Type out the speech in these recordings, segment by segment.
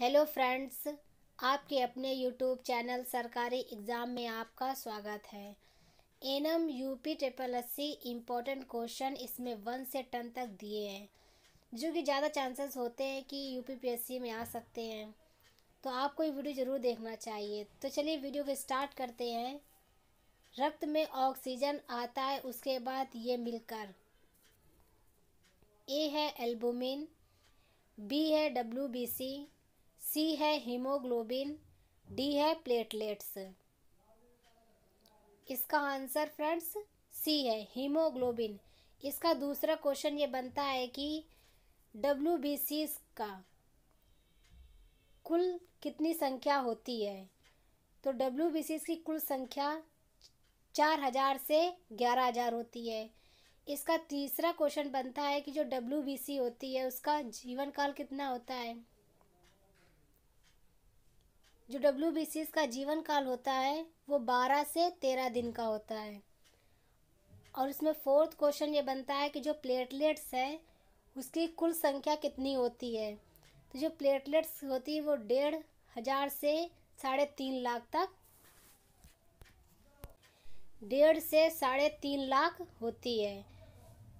hello friends आपके अपने YouTube channel सरकारी एग्ज़ाम में आपका स्वागत है ANM UP triple C important question इसमें वन से टन तक दिए हैं जो कि ज़्यादा चांसेस होते हैं कि यूपी पीएससी में आ सकते हैं तो आपको ये वीडियो ज़रूर देखना चाहिए तो चलिए वीडियो को स्टार्ट करते हैं रक्त में ऑक्सीजन आता है उसके बाद ये मिलकर ए है एल्बुमिन बी है डब्ल्यू बी सी सी है हीमोग्लोबिन डी है प्लेटलेट्स इसका आंसर फ्रेंड्स सी है हीमोग्लोबिन इसका दूसरा क्वेश्चन ये बनता है कि डब्ल्यू बी सी का कुल कितनी संख्या होती है तो डब्ल्यू बी की कुल संख्या चार हज़ार से ग्यारह हज़ार होती है इसका तीसरा क्वेश्चन बनता है कि जो डब्ल्यू बी सी होती है उसका जीवन काल कितना होता है जो डब्ल्यू बी सी का जीवन काल होता है वो बारह से तेरह दिन का होता है और इसमें फोर्थ क्वेश्चन ये बनता है कि जो प्लेटलेट्स है उसकी कुल संख्या कितनी होती है तो जो प्लेटलेट्स होती है वो डेढ़ हज़ार से साढ़े तीन लाख तक डेढ़ से साढ़े तीन लाख होती है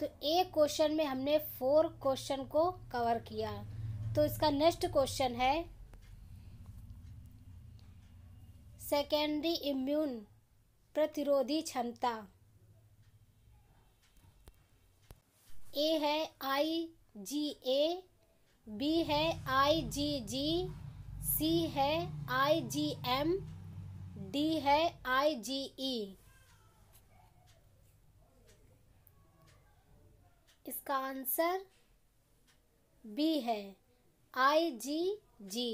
तो एक क्वेश्चन में हमने फोर क्वेश्चन को कवर किया तो इसका नेक्स्ट क्वेश्चन है सेकेंडरी इम्यून प्रतिरोधी क्षमता ए है आई जी ए बी है आई जी जी सी है आई जी एम डी है आई जी ई इसका आंसर बी है I G G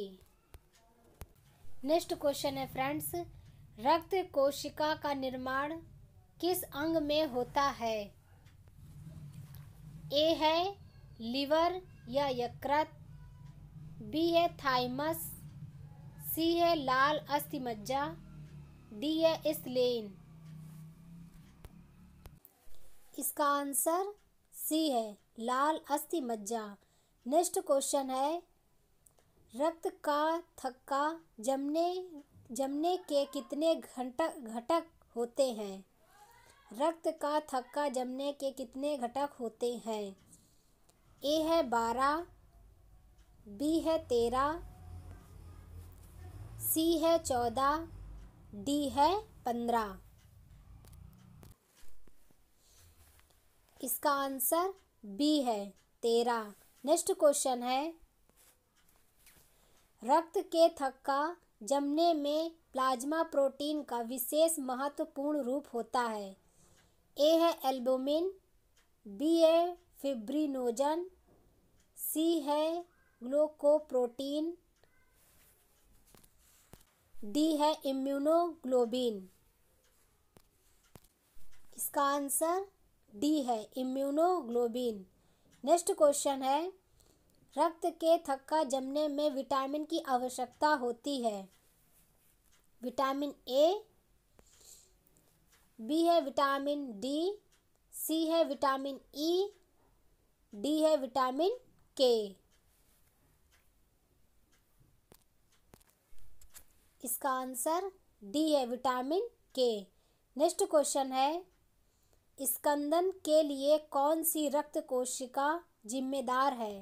next question है फ्रेंड्स रक्त कोशिका का निर्माण किस अंग में होता है ए है लीवर या यकृत बी है थाइमस सी है लाल अस्थि मज्जा डी है स्लेन इसका आंसर सी है लाल अस्थि मज्जा नेक्स्ट क्वेश्चन है रक्त का थक्का जमने जमने के कितने घटक घटक होते हैं रक्त का थक्का जमने के कितने घटक होते हैं ए है बारह बी है तेरह सी है चौदह डी है पंद्रह इसका आंसर बी है तेरह नेक्स्ट क्वेश्चन है रक्त के थक्का जमने में प्लाज्मा प्रोटीन का विशेष महत्वपूर्ण रूप होता है ए है एल्बोमिन बी है फिब्रिनोजन सी है ग्लोकोप्रोटीन डी है इम्यूनोग्लोबिन इसका आंसर डी है इम्यूनोग्लोबिन नेक्स्ट क्वेश्चन है रक्त के थक्का जमने में विटामिन की आवश्यकता होती है विटामिन ए बी है विटामिन डी सी है विटामिन ई e, डी है विटामिन के इसका आंसर डी है विटामिन के नेक्स्ट क्वेश्चन है स्कंदन के लिए कौन सी रक्त कोशिका जिम्मेदार है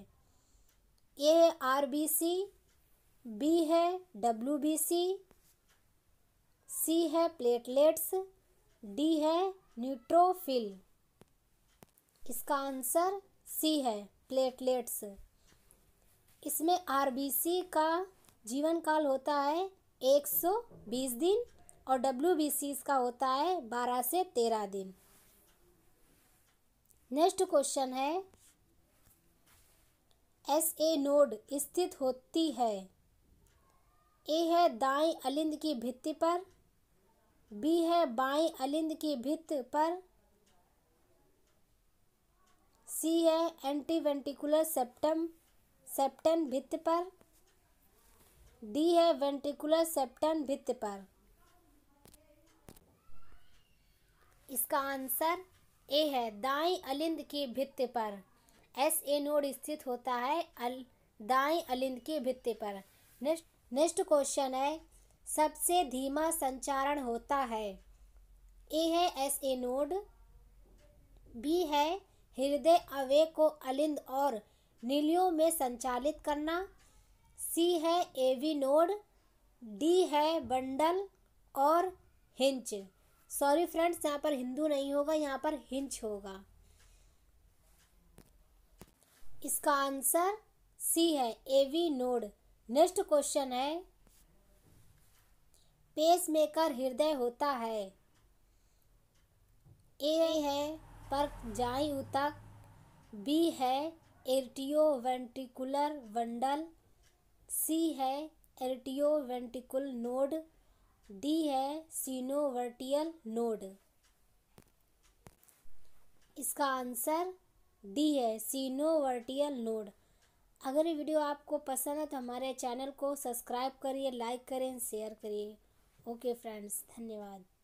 ए है आर बी सी बी है डब्ल्यू बी सी सी है प्लेटलेट्स डी है न्यूट्रोफिल इसका आंसर सी है प्लेटलेट्स इसमें आर बी सी का जीवन काल होता है एक सौ बीस दिन और डब्ल्यू का होता है बारह से तेरह दिन नेक्स्ट क्वेश्चन है एस ए नोड स्थित होती है ए है दाएं अलिंद की भित्ति पर बी है बाएं अलिंद की भित्त पर सी है एंटीवेंटिकुलर सेप्टम सेप्टन भित्त पर डी है वेंटिकुलर सेप्टन भित्त पर इसका आंसर ए है दाएं अलिंद की भित्त पर एस ए नोड स्थित होता है अल दाएँ अलिंद के भित्ते पर नेक्स्ट नेक्स्ट क्वेश्चन है सबसे धीमा संचारण होता है ए है एस ए नोड बी है हृदय अवेग को अलिंद और नीलियों में संचालित करना सी है ए वी नोड डी है बंडल और हिंच सॉरी फ्रेंड्स यहाँ पर हिंदू नहीं होगा यहाँ पर हिंच होगा इसका आंसर सी है एवी नोड नेक्स्ट क्वेश्चन है पेस मेकर हृदय होता है ए है पर जाई उतक बी है एरटीओ वेंटिकुलर वंडल सी है एरटीओ वेंटिकुल नोड डी है सीनोवर्टियल नोड इसका आंसर दी है सीनोवर्टियल नोड अगर ये वीडियो आपको पसंद है तो हमारे चैनल को सब्सक्राइब करिए लाइक करें शेयर करिए ओके फ्रेंड्स धन्यवाद